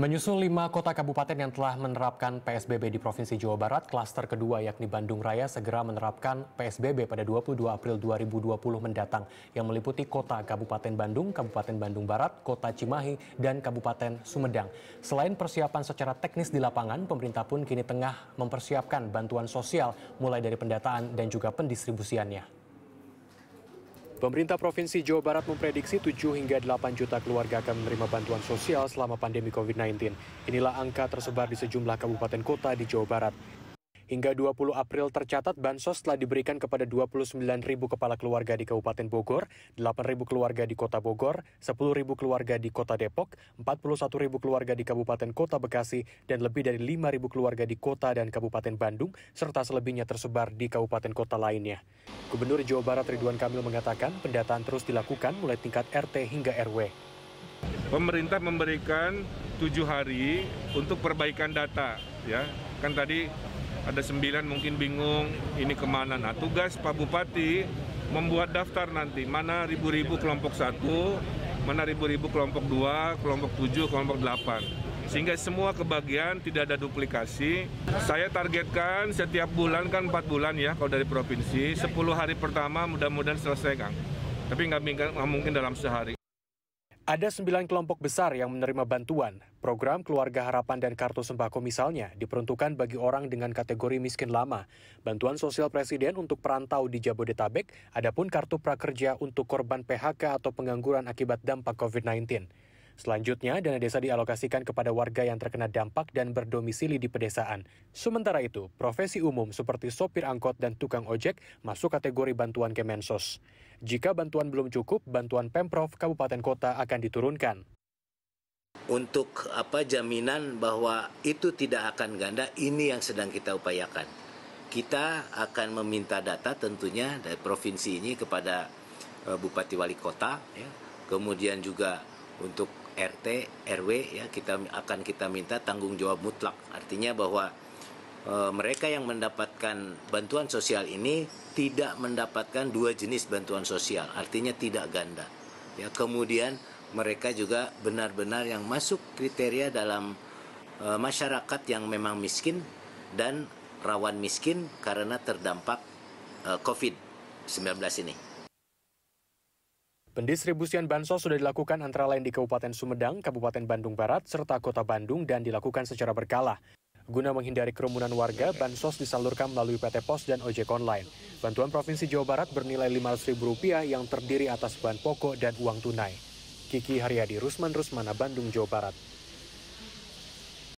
Menyusul lima kota kabupaten yang telah menerapkan PSBB di Provinsi Jawa Barat, klaster kedua yakni Bandung Raya segera menerapkan PSBB pada 22 April 2020 mendatang yang meliputi kota Kabupaten Bandung, Kabupaten Bandung Barat, Kota Cimahi, dan Kabupaten Sumedang. Selain persiapan secara teknis di lapangan, pemerintah pun kini tengah mempersiapkan bantuan sosial mulai dari pendataan dan juga pendistribusiannya. Pemerintah Provinsi Jawa Barat memprediksi 7 hingga 8 juta keluarga akan menerima bantuan sosial selama pandemi COVID-19. Inilah angka tersebar di sejumlah kabupaten kota di Jawa Barat. Hingga 20 April tercatat bansos telah diberikan kepada 29.000 kepala keluarga di Kabupaten Bogor, 8.000 keluarga di Kota Bogor, 10.000 keluarga di Kota Depok, 41.000 keluarga di Kabupaten Kota Bekasi, dan lebih dari 5.000 keluarga di Kota dan Kabupaten Bandung, serta selebihnya tersebar di kabupaten kota lainnya. Gubernur Jawa Barat Ridwan Kamil mengatakan pendataan terus dilakukan mulai tingkat RT hingga RW. Pemerintah memberikan tujuh hari untuk perbaikan data, ya kan tadi ada sembilan mungkin bingung ini kemana. Nah tugas Pak Bupati membuat daftar nanti mana ribu-ribu kelompok satu, mana ribu-ribu kelompok dua, kelompok tujuh, kelompok delapan. Sehingga semua kebagian tidak ada duplikasi. Saya targetkan setiap bulan kan empat bulan ya kalau dari provinsi. sepuluh hari pertama mudah-mudahan selesai Kang. Tapi nggak mungkin dalam sehari. Ada sembilan kelompok besar yang menerima bantuan. Program Keluarga Harapan dan Kartu Sembako misalnya diperuntukkan bagi orang dengan kategori miskin lama. Bantuan sosial presiden untuk perantau di Jabodetabek, adapun kartu prakerja untuk korban PHK atau pengangguran akibat dampak COVID-19. Selanjutnya, dana desa dialokasikan kepada warga yang terkena dampak dan berdomisili di pedesaan. Sementara itu, profesi umum seperti sopir angkot dan tukang ojek masuk kategori bantuan Kemensos. Jika bantuan belum cukup, bantuan Pemprov Kabupaten Kota akan diturunkan. Untuk apa jaminan bahwa itu tidak akan ganda, ini yang sedang kita upayakan. Kita akan meminta data tentunya dari provinsi ini kepada eh, Bupati Wali Kota, ya. kemudian juga untuk RT, RW ya kita akan kita minta tanggung jawab mutlak. Artinya bahwa e, mereka yang mendapatkan bantuan sosial ini tidak mendapatkan dua jenis bantuan sosial, artinya tidak ganda. Ya, kemudian mereka juga benar-benar yang masuk kriteria dalam e, masyarakat yang memang miskin dan rawan miskin karena terdampak e, eh, COVID-19 ini. Pendistribusian bansos sudah dilakukan antara lain di Kabupaten Sumedang, Kabupaten Bandung Barat, serta Kota Bandung dan dilakukan secara berkala. Guna menghindari kerumunan warga, bansos disalurkan melalui PT Pos dan ojek online. Bantuan Provinsi Jawa Barat bernilai Rp500.000 yang terdiri atas bahan pokok dan uang tunai. Kiki Haryadi, Rusman Rusmana, Bandung, Jawa Barat.